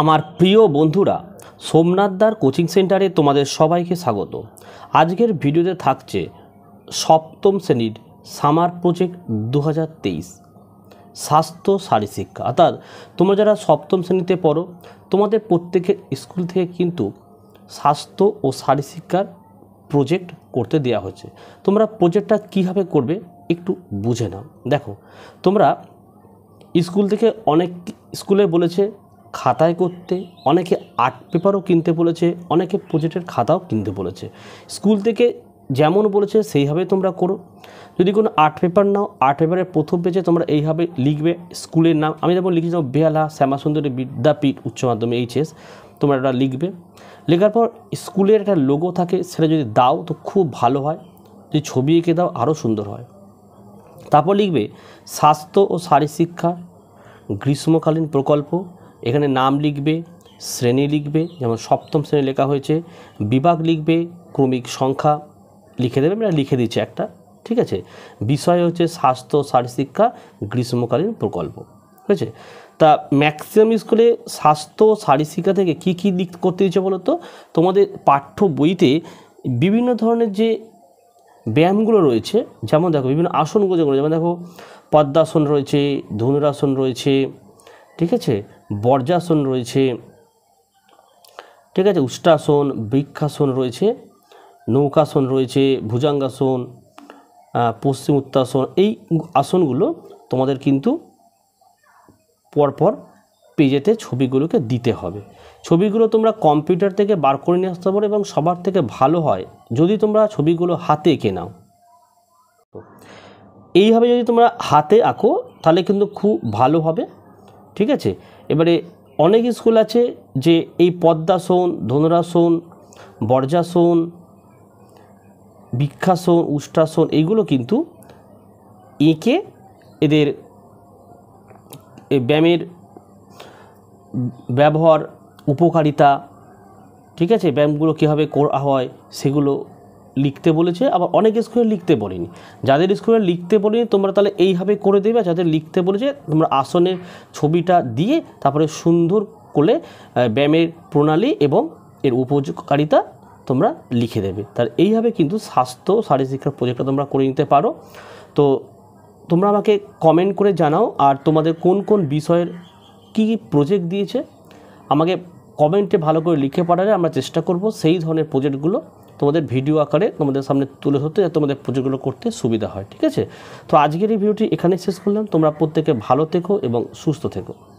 আমার প্রিয় বন্ধুরা সোমনাথদার কোচিং সেন্টারে তোমাদের সবাইকে স্বাগত আজকের ভিডিওতে থাকছে সপ্তম শ্রেণীর সামার প্রজেক্ট দু স্বাস্থ্য শিক্ষা অর্থাৎ তোমরা যারা সপ্তম শ্রেণীতে পড়ো তোমাদের প্রত্যেকের স্কুল থেকে কিন্তু স্বাস্থ্য ও শিক্ষার প্রজেক্ট করতে দেওয়া হচ্ছে তোমরা প্রজেক্টটা কীভাবে করবে একটু বুঝে নাও দেখো তোমরা স্কুল থেকে অনেক স্কুলে বলেছে খাতায় করতে অনেকে আর্ট পেপারও কিনতে বলেছে অনেকে প্রজেক্টের খাতাও কিনতে বলেছে স্কুল থেকে যেমন বলেছে সেইভাবে তোমরা করো যদি কোনো আর্ট পেপার নাও আর্ট পেপারের প্রথম পেজে তোমরা এইভাবে লিখবে স্কুলের নাম আমি যেমন লিখেছিলাম বেহালা শ্যামাসুন্দরী বিদ্যাপীঠ উচ্চ মাধ্যমিক এইচএস তোমরা এটা লিখবে লেখার পর স্কুলের একটা লোগো থাকে সেটা যদি দাও তো খুব ভালো হয় যদি ছবি এঁকে দাও আরও সুন্দর হয় তারপর লিখবে স্বাস্থ্য ও শারীর শিক্ষা গ্রীষ্মকালীন প্রকল্প এখানে নাম লিখবে শ্রেণী লিখবে যেমন সপ্তম শ্রেণী লেখা হয়েছে বিভাগ লিখবে ক্রমিক সংখ্যা লিখে দেবে আমরা লিখে দিচ্ছি একটা ঠিক আছে বিষয় হচ্ছে স্বাস্থ্য শিক্ষা গ্রীষ্মকালীন প্রকল্প ঠিক আছে তা ম্যাক্সিমাম স্কুলে স্বাস্থ্য শিক্ষা থেকে কি কি লিখ করতে দিচ্ছে বলো তো তোমাদের পাঠ্য বইতে বিভিন্ন ধরনের যে ব্যায়ামগুলো রয়েছে যেমন দেখো বিভিন্ন আসনগুলো যেগুলো যেমন দেখো পদ্মাসন রয়েছে ধনুরাসন রয়েছে ঠিক আছে বর্জাসন রয়েছে ঠিক আছে উষ্টাসন বৃক্ষাসন রয়েছে নৌকাসন রয়েছে ভুজাঙ্গাসন পশ্চিম উত্তাসন এই আসনগুলো তোমাদের কিন্তু পরপর পেজেতে ছবিগুলোকে দিতে হবে ছবিগুলো তোমরা কম্পিউটার থেকে বার করে নিয়ে আসতে পারো এবং সবার থেকে ভালো হয় যদি তোমরা ছবিগুলো হাতে এঁকে নাও এইভাবে যদি তোমরা হাতে আঁকো তাহলে কিন্তু খুব ভালো হবে ঠিক আছে এবারে অনেক স্কুল আছে যে এই পদ্মাসন ধনুরাসন বর্জাসন বৃক্ষাসন উষ্ঠাসন এইগুলো কিন্তু এঁকে এদের ব্যায়ামের ব্যবহার উপকারিতা ঠিক আছে ব্যায়ামগুলো কীভাবে করা হয় সেগুলো লিখতে বলেছে আবার অনেক স্কুলে লিখতে বলেনি যাদের স্কুলে লিখতে বলেনি তোমরা তাহলে এইভাবে করে দেবে যাদের লিখতে বলেছে তোমরা আসনের ছবিটা দিয়ে তারপরে সুন্দর করে ব্যায়ামের প্রণালী এবং এর উপকারিতা তোমরা লিখে দেবে তার এইভাবে কিন্তু স্বাস্থ্য শারীরশিক্ষার প্রজেক্টটা তোমরা করে নিতে পারো তো তোমরা আমাকে কমেন্ট করে জানাও আর তোমাদের কোন কোন বিষয়ের কী কী প্রজেক্ট দিয়েছে আমাকে কমেন্টে ভালো করে লিখে পাঠালে আমরা চেষ্টা করব সেই ধরনের প্রজেক্টগুলো তোমাদের ভিডিও আকারে তোমাদের সামনে তুলে ধরতে যাতে তোমাদের পুজোগুলো করতে সুবিধা হয় ঠিক আছে তো আজকের এই ভিডিওটি এখানেই শেষ করলাম তোমরা প্রত্যেকে ভালো থেকো এবং সুস্থ থেকো